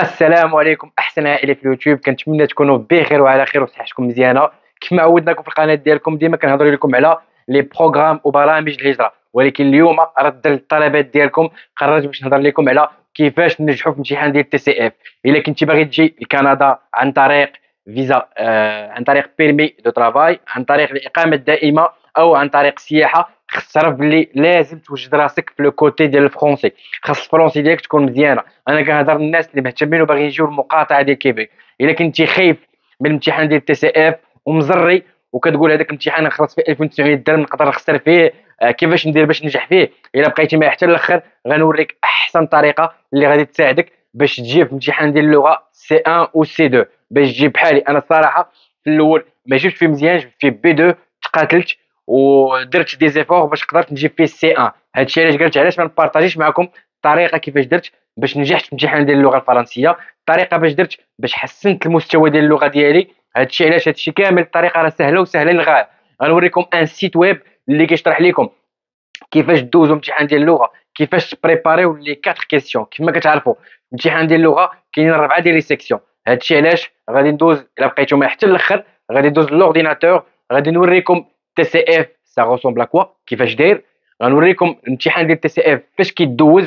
السلام عليكم احسن عائله في اليوتيوب كنتمنى تكونوا بخير وعلى خير وصحتكم مزيانه كما عودناكم في القناه ديالكم ديما كنهضر لكم على لي بروغرام وبرامج الهجره ولكن اليوم رد الطلبات ديالكم قررت باش نهضر لكم على كيفاش ننجحوا في الامتحان ديال التي سي اف الا كنتي باغي تجي لكندا عن طريق فيزا آه عن طريق بيرمي دو ترافاي عن طريق الاقامه الدائمه او عن طريق السياحه خص بلي لازم توجد راسك في لو كوتي ديال الفرونسي خاص الفرونسي ديالك تكون مزيانه انا كنهضر للناس اللي مهتمين وباغي يجيو المقاطعه ديال كيبيك الا كنتي خايف من الامتحان ديال التي سي اف ومزري وكتقول هذاك الامتحان خلاص فيه 1900 درهم نقدر نخسر فيه آه، كيفاش ندير باش ننجح فيه الا بقيتي معايا حتى الاخر غنوريك احسن طريقه اللي غادي تساعدك باش تجي في الامتحان ديال اللغه سي 1 و سي 2 باش تجي بحالي انا الصراحه في الاول ما جبت فيه مزيان جبت فيه بي 2 تقاتلت ودرت دي زيفور باش قدرت نجيب بي سي 1 هادشي علاش قالت علاش ما نبارطاجيش معكم الطريقه كيفاش درت باش نجحت في الامتحان ديال اللغه الفرنسيه الطريقه باش درت باش حسنت المستوى ديال اللغه ديالي هادشي علاش هادشي كامل الطريقه راه سهله وسهله للغايه غنوريكم ان سيت ويب اللي كيشرح لكم كيفاش دوزو امتحان ديال اللغه كيفاش تبريباريو لي 4 كيسيون كما كتعرفوا امتحان ديال اللغه كاينين ربعه ديال لي سيكسيون هادشي علاش غادي ندوز الا بقيتو معايا حتى الاخر غادي ندوز لورديناتور غادي نوريكم تي سي اف سا غوسومبل كوا كيفاش داير غنوريكم الامتحان ديال تي سي اف فاش كيدوز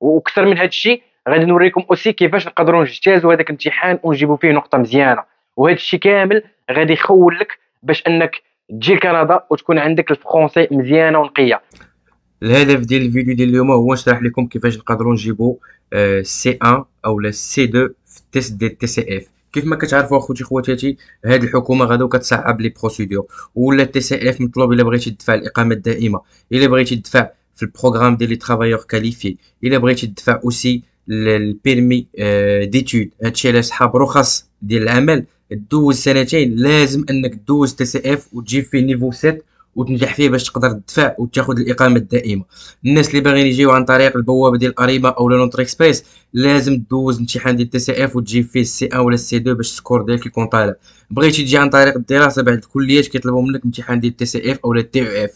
واكثر من هذا الشيء غادي نوريكم اوسي كيفاش نقدروا نجتازوا هذاك الامتحان ونجيبوا فيه نقطه مزيانه وهذا الشيء كامل غادي يخول لك باش انك تجي لكندا وتكون عندك الفرونسي مزيانه ونقيه الهدف ديال الفيديو ديال اليوم هو نشرح لكم كيفاش نقدروا نجيبوا سي 1 او لا سي 2 في التيست ديال تي سي اف كيف ما كتعرفوا اخوتي خواتاتي هاد الحكومه غادا كتصعب لي بروسيدور ولا التي سي اف مطلوب الا بغيتي تدفع الاقامه الدائمه الا بغيتي تدفع في البروغرام ديال لي ترافايور كاليفي الا بغيتي تدفع اوسي البيرمي ديتود هادشي على صحاب رخص ديال العمل دوز سنتين لازم انك دوز تي سي اف وتجيب فيه نيفو 7 وتنجح فيه باش تقدر تدفع وتاخذ الاقامه الدائمه الناس اللي باغيين يجيو عن طريق البوابه ديال قريبه او لونتر اكسبريس لازم دوز امتحان ديال تي سي اف وتجيب فيه السي ا ولا السي 2 باش السكور ديالك يكون طالع بغيتي تجي عن طريق الدراسه بعد الكليات كيطلبوا منك امتحان ديال تي سي اف او تي او اف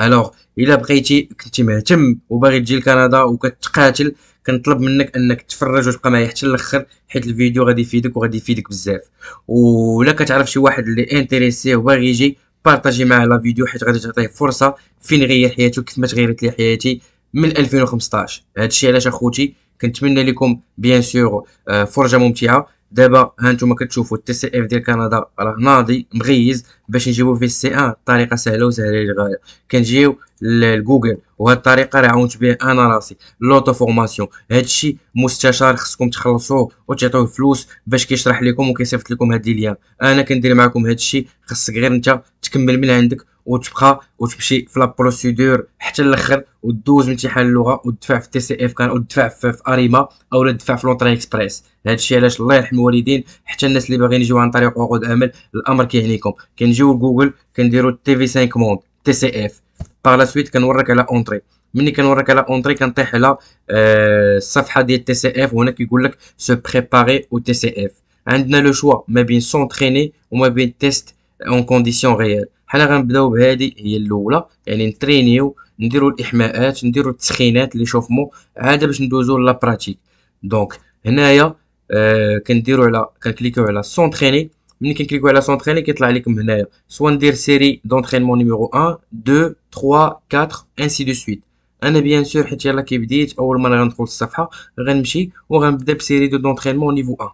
الوغ الا بغيتي كنتي مهتم وباغي تجي لكندا وكتقاتل كنطلب منك انك تفرج وتبقى معايا حتى الاخر حيت الفيديو غادي يفيدك وغادي يفيدك بزاف ولا كتعرف شي واحد اللي انتريسي وباغي يجي بارطاجي معاه لا فيديو حيت غادي تعطيه فرصه فين غير حياته كيف ما تغيرت لي حياتي من 2015 هادشي علاش اخوتي كنتمنى لكم بيان آه، سور فرجه ممتعه دابا ها نتوما كتشوفوا التي سي اف ديال كندا راه ناضي مغيز باش نجيبو في السي ان طريقه سهله وسهله للغايه كنجيو لجوجل وهاد الطريقه راه عاونت بها انا راسي لوطو فورماسيون هادشي مستشار خصكم تخلصوه وتعطوه فلوس باش كيشرح لكم وكيصيفط لكم هاد ليان انا كندير معكم هادشي خصك غير انت تكمل من عندك وتبقى وتمشي في لا بروسيدور حتى الاخر ودوز امتحان اللغه ودفع في تي سي اف كان ودفع في, في اريما او تدفع في لونتري اكسبريس هادشي علاش الله يرحم الوالدين حتى الناس اللي باغيين يجيو عن طريق عقود امل الامر كيهنيكم كنجيو لجوجل كنديرو تي في 5 موند تي سي اف باغ لا سويت كنوريك على اونتري ملي كنوريك على اونتري كنطيح على آه، الصفحه ديال تي سي اف وهنا كيقول لك سو بريباري او تي سي اف عندنا لو شوا ما بين سونتريني وما بين تيست اون كونديسيون ريال حنا غنبداو بهادي هي الاولى يعني نترينيو نديرو الاحماءات نديرو التسخينات لي شوفمو عاده باش ندوزو لا براتيك دونك هنايا آه كنديرو على كنكليكيو على سونتريني ملي كنكليكيو على سونتريني كيطلع لكم هنايا سوا ندير سيري دونترينمون نيميرو 1 2 3 4 انسي دو سويت انا بيان سور حيت يلاه كي بديت اول مره غندخل الصفحه غنمشي وغنبدا بسيري دو دونترينمون نيفو 1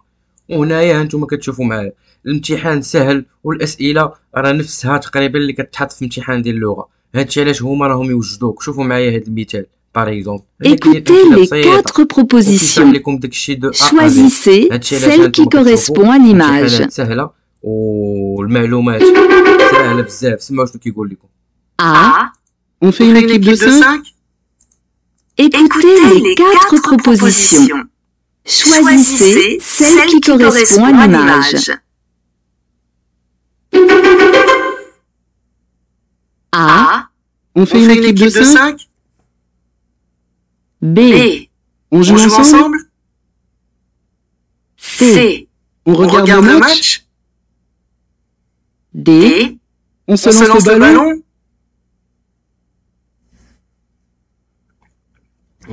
وهنايا هانتوما كتشوفوا معايا الامتحان سهل والاسئله راه نفسها تقريبا اللي كتحط في امتحان ديال اللغه هادشي علاش هما راهم يوجدوك شوفوا معايا هاد المثال Écoutez les quatre propositions. Choisissez celle qui correspond à l'image. A. On fait une équipe de cinq. Écoutez les quatre propositions. Choisissez celle qui correspond à l'image. A. On fait une équipe de 5 B. On joue ensemble C. On regarde le match D. On se lance le ballon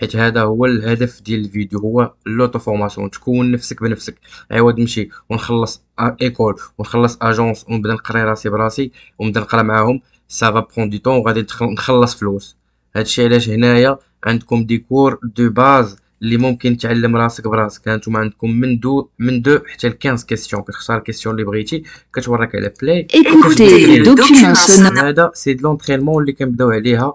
حيت هذا هو الهدف ديال الفيديو هو لوتو فورماسيون تكون نفسك بنفسك عاود نمشي ونخلص ايكول ونخلص اجونس ونبدا نقري راسي براسي ونبدا نقرا معاهم سافا برون دي طون وغادي نخلص فلوس هادشي علاش هنايا عندكم دي كور دو باز اللي ممكن تعلم راسك براسك هانتوما عندكم من دو من دو حتى ل 15 كيسيون كتختار الكيسيون اللي بغيتي كتورك على بلاي هذا سي دو لونترينمون اللي كنبداو عليها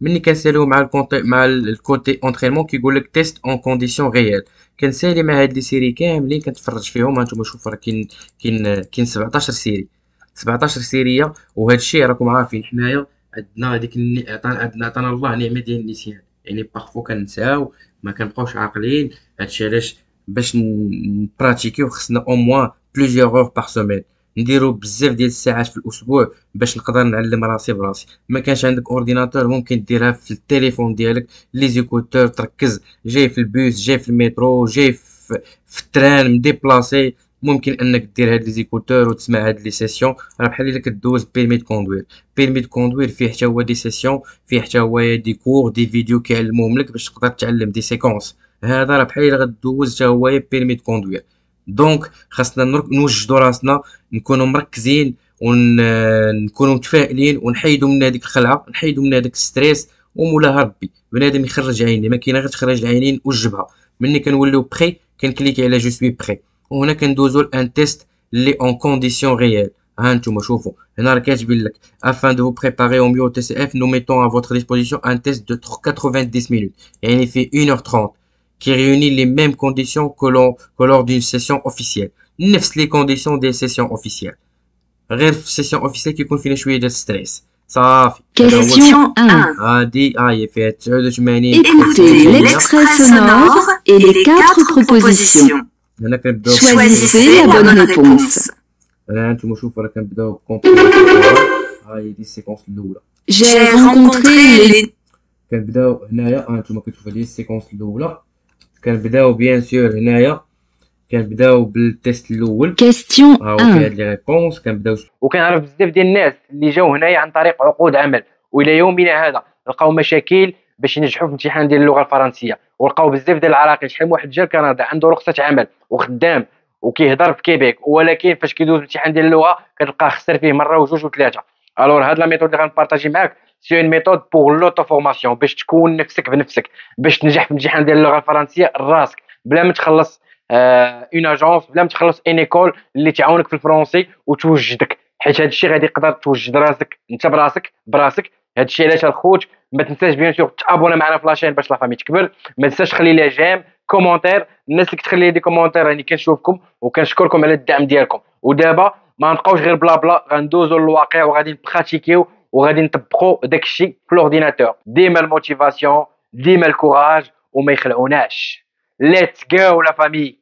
مني كنساليو مع الكونتي مع الكوتي اونترينمون كيقول لك تيست اون كونديسيون ريال كنسالي مع هاد لي سيري كاملين كنتفرج فيهم هانتوما شوف راه كاين كاين كاين 17 سيري 17 سيريه وهذا الشيء راكم عارفين حنايا عندنا هذيك عطانا عطانا الله نعمه ديال النسيان يعني باغفو كنساو ما كنبقاوش عاقلين هادشي علاش باش نبراتيكيو خصنا او موان بليزيور اور باغ سومين نديرو بزاف ديال الساعات في الاسبوع باش نقدر نعلم راسي براسي ما كانش عندك اورديناتور ممكن ديرها في التليفون ديالك لي زيكوتور تركز جاي في البوس جاي في المترو جاي في, في التران مديبلاسي ممكن انك دير هاد لي زيكوتور وتسمع هاد لي سيسيون راه بحال الا كدوز بيرمي د كوندوير بيرمي د كوندوير فيه حتى هو دي سيسيون فيه حتى هو دي كور دي فيديو كيعلمهم لك باش تقدر تعلم دي سيكونس هذا راه بحال الا غدوز حتى هو بيرمي د كوندوير دونك خاصنا نوجدوا راسنا نكونوا مركزين ونكونوا متفائلين ونحيدوا من هذيك الخلعه نحيدوا من هذاك الستريس ومولاها ربي بنادم يخرج عيني ما كاين غير تخرج العينين والجبهه ملي كنوليو بخي كنكليكي على جو سوي بخي وهنا كندوزو لان تيست لي اون كونديسيون ريال ها نتوما شوفوا هنا راه كاتبين لك افان دو بريباري او ميو تي سي اف نو ميتون ا فوتر ديسبوزيسيون ان تيست دو 90 مينوت يعني في 1 اور 30 qui réunit les mêmes conditions que, lors d'une session officielle. les conditions des sessions officielles. غير في السيسيون qui كيكون فينا شويه stress. ستريس 1 ah, euh, et les quatre propositions choisissez la bonne réponse ah, j'ai rencontré les كنبداو بيان سور هنايا كنبداو بالتيست الاول كاستيون ها هو هاد لي ريبونس كنبداو وكنعرف بزاف ديال الناس اللي جاو هنايا عن طريق عقود عمل والى يومنا هذا لقاو مشاكل باش ينجحوا في الامتحان ديال اللغه الفرنسيه ولقاو بزاف ديال العراقي شحال من واحد جا كندا عنده رخصه عمل وخدام وكيهضر في كيبيك ولكن فاش كيدوز الامتحان ديال اللغه كتلقاه خسر فيه مره وجوج وثلاثه الوغ هاد لا ميثود اللي غنبارطاجي معاك سي اون ميثود بور لوتو فورماسيون باش تكون نفسك بنفسك باش تنجح في الامتحان ديال اللغه الفرنسيه راسك بلا ما تخلص اون اجونس بلا ما تخلص اون ايكول اللي تعاونك في الفرنسي وتوجدك حيت هذا الشيء غادي يقدر توجد راسك انت براسك براسك هذا الشيء علاش الخوت ما تنساش بيان سور تابونا معنا في لاشين باش لافامي تكبر ما تنساش تخلي لها جيم كومونتير الناس اللي كتخلي لي دي كومونتير راني كنشوفكم وكنشكركم على الدعم ديالكم ودابا ما نبقاوش غير بلا بلا غندوزو للواقع وغادي نبراتيكيو ou redding pro d'excès pour l'ordinateur. motivation, démel courage, ou Méchel Onach. Let's go, la famille!